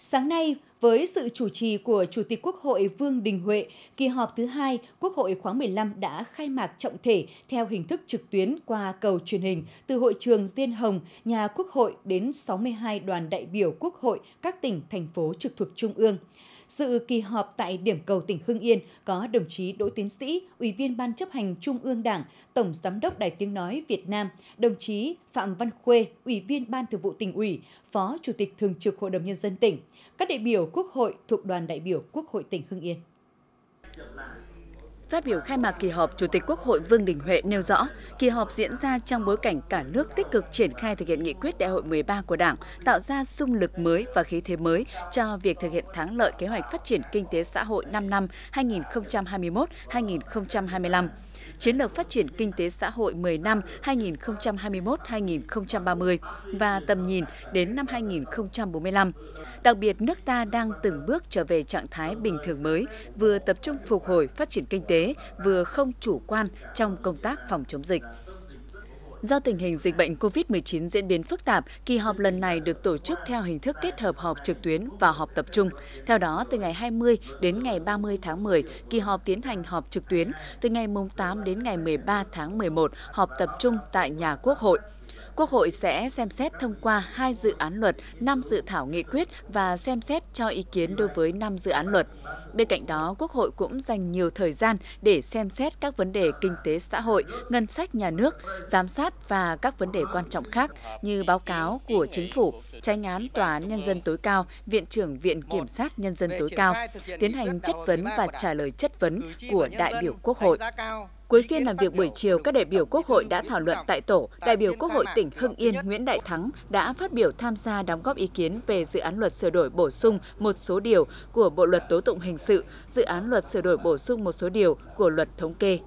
Sáng nay, với sự chủ trì của Chủ tịch Quốc hội Vương Đình Huệ, kỳ họp thứ hai Quốc hội khóa 15 đã khai mạc trọng thể theo hình thức trực tuyến qua cầu truyền hình từ hội trường Diên Hồng, nhà Quốc hội đến 62 đoàn đại biểu Quốc hội các tỉnh, thành phố trực thuộc Trung ương. Dự kỳ họp tại điểm cầu tỉnh Hưng Yên có đồng chí Đỗ Tiến Sĩ, Ủy viên Ban chấp hành Trung ương Đảng, Tổng Giám đốc Đài Tiếng Nói Việt Nam, đồng chí Phạm Văn Khuê, Ủy viên Ban Thường vụ tỉnh ủy, Phó Chủ tịch Thường trực Hội đồng Nhân dân tỉnh, các đại biểu Quốc hội thuộc đoàn đại biểu Quốc hội tỉnh Hưng Yên. Phát biểu khai mạc kỳ họp, Chủ tịch Quốc hội Vương Đình Huệ nêu rõ, kỳ họp diễn ra trong bối cảnh cả nước tích cực triển khai thực hiện nghị quyết đại hội 13 của Đảng, tạo ra xung lực mới và khí thế mới cho việc thực hiện thắng lợi kế hoạch phát triển kinh tế xã hội 5 năm 2021-2025 chiến lược phát triển kinh tế xã hội 10 năm 2021-2030 và tầm nhìn đến năm 2045. Đặc biệt, nước ta đang từng bước trở về trạng thái bình thường mới, vừa tập trung phục hồi phát triển kinh tế, vừa không chủ quan trong công tác phòng chống dịch. Do tình hình dịch bệnh COVID-19 diễn biến phức tạp, kỳ họp lần này được tổ chức theo hình thức kết hợp họp trực tuyến và họp tập trung. Theo đó, từ ngày 20 đến ngày 30 tháng 10, kỳ họp tiến hành họp trực tuyến, từ ngày 8 đến ngày 13 tháng 11, họp tập trung tại nhà Quốc hội. Quốc hội sẽ xem xét thông qua hai dự án luật, năm dự thảo nghị quyết và xem xét cho ý kiến đối với năm dự án luật. Bên cạnh đó, Quốc hội cũng dành nhiều thời gian để xem xét các vấn đề kinh tế xã hội, ngân sách nhà nước, giám sát và các vấn đề quan trọng khác như báo cáo của chính phủ, tranh án Tòa án Nhân dân tối cao, Viện trưởng Viện Kiểm sát Nhân dân tối cao, tiến hành chất vấn và trả lời chất vấn của đại biểu Quốc hội. Cuối phiên làm việc buổi chiều, các đại biểu Quốc hội đã thảo luận tại tổ. Đại biểu Quốc hội tỉnh Hưng Yên Nguyễn Đại Thắng đã phát biểu tham gia đóng góp ý kiến về dự án luật sửa đổi bổ sung một số điều của Bộ luật tố tụng hình sự, dự án luật sửa đổi bổ sung một số điều của luật thống kê.